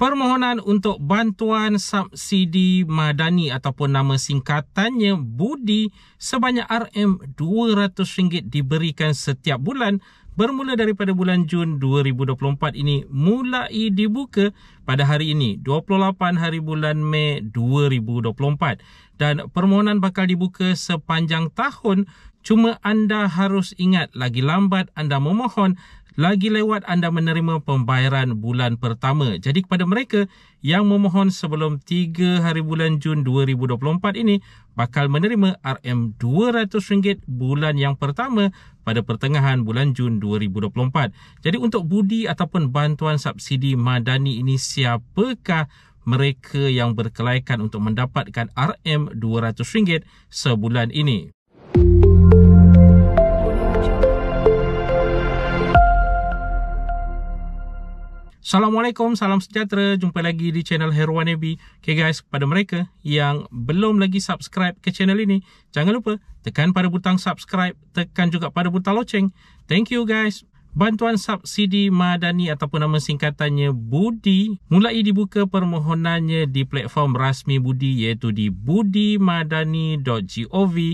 Permohonan untuk bantuan subsidi madani ataupun nama singkatannya budi sebanyak RM200 diberikan setiap bulan bermula daripada bulan Jun 2024 ini mulai dibuka pada hari ini 28 hari bulan Mei 2024 dan permohonan bakal dibuka sepanjang tahun Cuma anda harus ingat lagi lambat anda memohon, lagi lewat anda menerima pembayaran bulan pertama. Jadi kepada mereka yang memohon sebelum 3 hari bulan Jun 2024 ini bakal menerima RM200 bulan yang pertama pada pertengahan bulan Jun 2024. Jadi untuk budi ataupun bantuan subsidi madani ini siapakah mereka yang berkelaikan untuk mendapatkan RM200 sebulan ini? Assalamualaikum, salam sejahtera. Jumpa lagi di channel Heroan Abi. Okay guys, kepada mereka yang belum lagi subscribe ke channel ini, jangan lupa tekan pada butang subscribe, tekan juga pada butang loceng. Thank you guys. Bantuan subsidi madani ataupun nama singkatannya Budi mulai dibuka permohonannya di platform rasmi Budi iaitu di budimadani.gov.my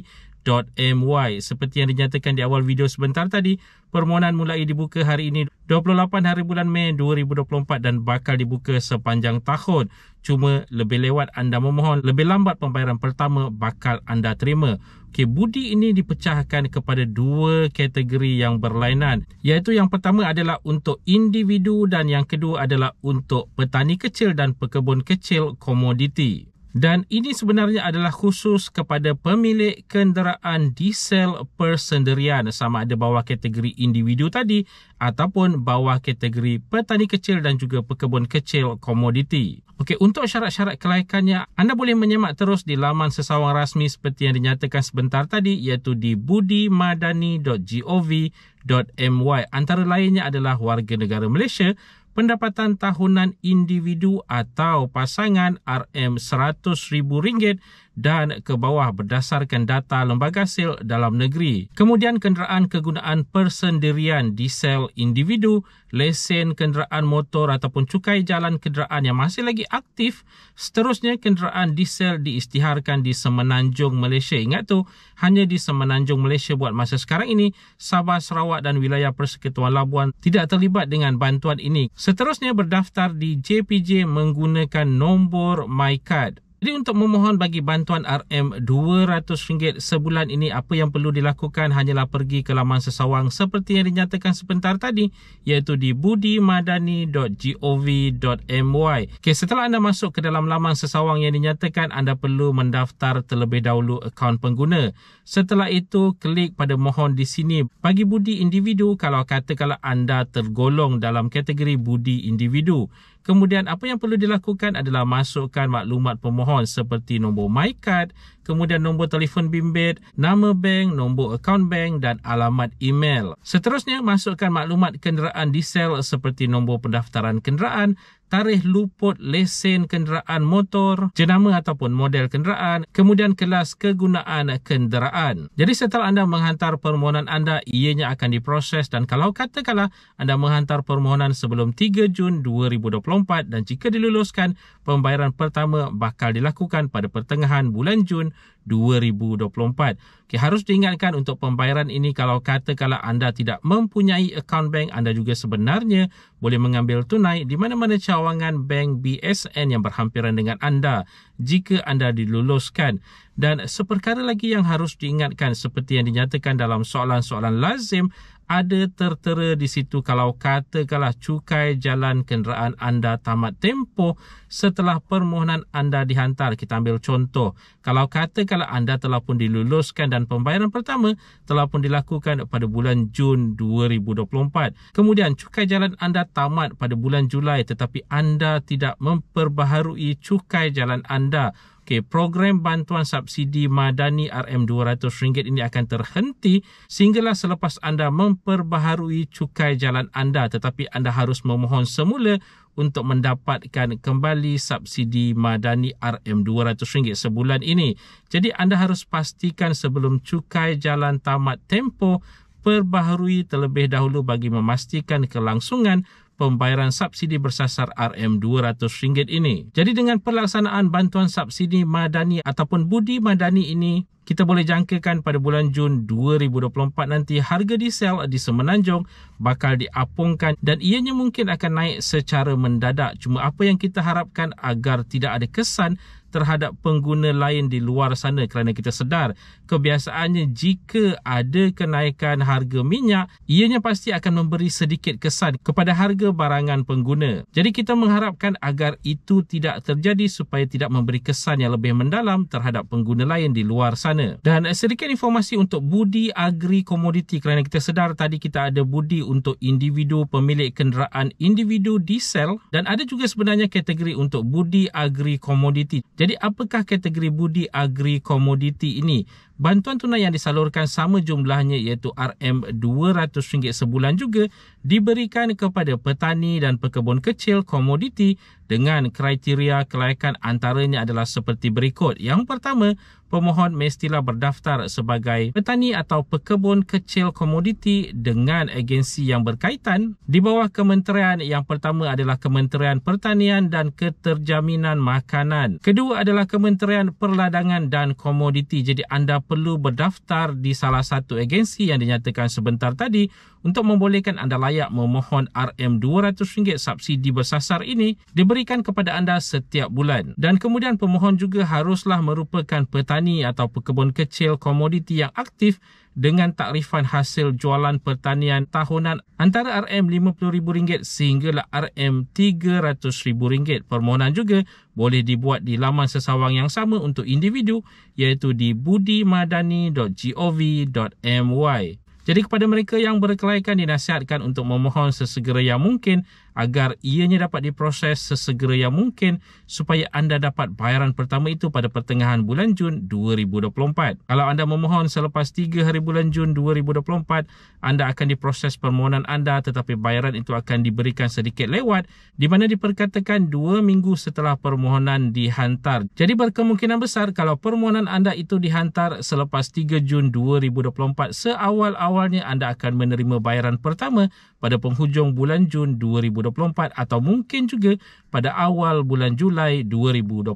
www.mymedia.my Seperti yang dinyatakan di awal video sebentar tadi, permohonan mulai dibuka hari ini 28 hari bulan Mei 2024 dan bakal dibuka sepanjang tahun. Cuma lebih lewat anda memohon, lebih lambat pembayaran pertama bakal anda terima. Okay, budi ini dipecahkan kepada dua kategori yang berlainan. Iaitu yang pertama adalah untuk individu dan yang kedua adalah untuk petani kecil dan pekebun kecil komoditi dan ini sebenarnya adalah khusus kepada pemilik kenderaan diesel persendirian sama ada bawah kategori individu tadi ataupun bawah kategori petani kecil dan juga pekebun kecil komoditi. Okey, untuk syarat-syarat kelayakannya, anda boleh menyemak terus di laman sesawang rasmi seperti yang dinyatakan sebentar tadi iaitu di budimadani.gov.my. Antara lainnya adalah warga negara Malaysia, pendapatan tahunan individu atau pasangan RM100,000 dan ke bawah berdasarkan data lembaga sel dalam negeri. Kemudian kenderaan kegunaan persendirian diesel individu, lesen kenderaan motor ataupun cukai jalan kenderaan yang masih lagi aktif, seterusnya kenderaan diesel diistiharkan di Semenanjung Malaysia. Ingat tu, hanya di Semenanjung Malaysia buat masa sekarang ini, Sabah, Sarawak dan wilayah Persekutuan Labuan tidak terlibat dengan bantuan ini. Seterusnya berdaftar di JPJ menggunakan nombor MyCard jadi untuk memohon bagi bantuan RM200 sebulan ini apa yang perlu dilakukan hanyalah pergi ke laman sesawang seperti yang dinyatakan sebentar tadi iaitu di budimadani.gov.my. Okay, setelah anda masuk ke dalam laman sesawang yang dinyatakan anda perlu mendaftar terlebih dahulu akaun pengguna. Setelah itu klik pada mohon di sini bagi budi individu kalau kata kalau anda tergolong dalam kategori budi individu. Kemudian apa yang perlu dilakukan adalah masukkan maklumat pemohon seperti nombor MyCard, kemudian nombor telefon bimbit, nama bank, nombor akaun bank dan alamat email. Seterusnya, masukkan maklumat kenderaan di sel seperti nombor pendaftaran kenderaan tarikh luput lesen kenderaan motor, jenama ataupun model kenderaan, kemudian kelas kegunaan kenderaan. Jadi setelah anda menghantar permohonan anda, ianya akan diproses dan kalau katakanlah anda menghantar permohonan sebelum 3 Jun 2024 dan jika diluluskan, pembayaran pertama bakal dilakukan pada pertengahan bulan Jun 2024. Okay, harus diingatkan untuk pembayaran ini kalau kata kalau anda tidak mempunyai account bank, anda juga sebenarnya boleh mengambil tunai di mana-mana cawangan bank BSN yang berhampiran dengan anda jika anda diluluskan. Dan seperkara lagi yang harus diingatkan seperti yang dinyatakan dalam soalan-soalan lazim, ada tertera di situ kalau katakanlah cukai jalan kenderaan anda tamat tempoh setelah permohonan anda dihantar. Kita ambil contoh, kalau kata kalau anda telah pun diluluskan dan pembayaran pertama telah pun dilakukan pada bulan Jun 2024. Kemudian cukai jalan anda tamat pada bulan Julai tetapi anda tidak memperbaharui cukai jalan anda. Okay, program bantuan subsidi madani RM200 ini akan terhenti sehinggalah selepas anda memperbaharui cukai jalan anda tetapi anda harus memohon semula untuk mendapatkan kembali subsidi madani RM200 sebulan ini. Jadi anda harus pastikan sebelum cukai jalan tamat tempo perbaharui terlebih dahulu bagi memastikan kelangsungan pembayaran subsidi bersasar RM200 ini. Jadi dengan pelaksanaan bantuan subsidi madani ataupun budi madani ini, kita boleh jangkakan pada bulan Jun 2024 nanti harga diesel di Semenanjung bakal diapungkan dan ianya mungkin akan naik secara mendadak. Cuma apa yang kita harapkan agar tidak ada kesan terhadap pengguna lain di luar sana kerana kita sedar kebiasaannya jika ada kenaikan harga minyak ianya pasti akan memberi sedikit kesan kepada harga barangan pengguna. Jadi kita mengharapkan agar itu tidak terjadi supaya tidak memberi kesan yang lebih mendalam terhadap pengguna lain di luar sana sana. Dan sedikit informasi untuk budi agri komoditi kerana kita sedar tadi kita ada budi untuk individu pemilik kenderaan individu diesel dan ada juga sebenarnya kategori untuk budi agri komoditi. Jadi apakah kategori budi agri komoditi ini? bantuan tunai yang disalurkan sama jumlahnya iaitu RM200 sebulan juga diberikan kepada petani dan pekebun kecil komoditi dengan kriteria kelayakan antaranya adalah seperti berikut. Yang pertama, pemohon mestilah berdaftar sebagai petani atau pekebun kecil komoditi dengan agensi yang berkaitan. Di bawah kementerian yang pertama adalah Kementerian Pertanian dan Keterjaminan Makanan. Kedua adalah Kementerian Perladangan dan Komoditi. Jadi anda perlu berdaftar di salah satu agensi yang dinyatakan sebentar tadi untuk membolehkan anda layak memohon RM200 subsidi bersasar ini diberikan kepada anda setiap bulan. Dan kemudian pemohon juga haruslah merupakan petani atau pekebun kecil komoditi yang aktif dengan takrifan hasil jualan pertanian tahunan antara RM50,000 sehinggalah RM300,000. Permohonan juga boleh dibuat di laman sesawang yang sama untuk individu iaitu di budimadani.gov.my. Jadi kepada mereka yang berkelaikan dinasihatkan untuk memohon sesegera yang mungkin agar ianya dapat diproses sesegera yang mungkin supaya anda dapat bayaran pertama itu pada pertengahan bulan Jun 2024. Kalau anda memohon selepas 3 hari bulan Jun 2024, anda akan diproses permohonan anda tetapi bayaran itu akan diberikan sedikit lewat di mana diperkatakan 2 minggu setelah permohonan dihantar. Jadi berkemungkinan besar kalau permohonan anda itu dihantar selepas 3 Jun 2024, seawal-awalnya anda akan menerima bayaran pertama pada penghujung bulan Jun 2024. 2024 atau mungkin juga pada awal bulan Julai 2024.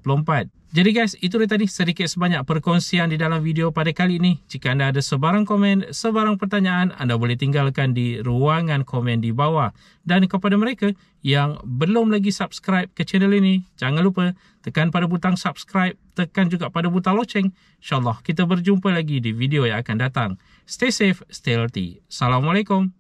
Jadi guys, itu dia tadi sedikit sebanyak perkongsian di dalam video pada kali ini. Jika anda ada sebarang komen, sebarang pertanyaan, anda boleh tinggalkan di ruangan komen di bawah. Dan kepada mereka yang belum lagi subscribe ke channel ini, jangan lupa tekan pada butang subscribe, tekan juga pada butang loceng. InsyaAllah kita berjumpa lagi di video yang akan datang. Stay safe, stay healthy. Assalamualaikum.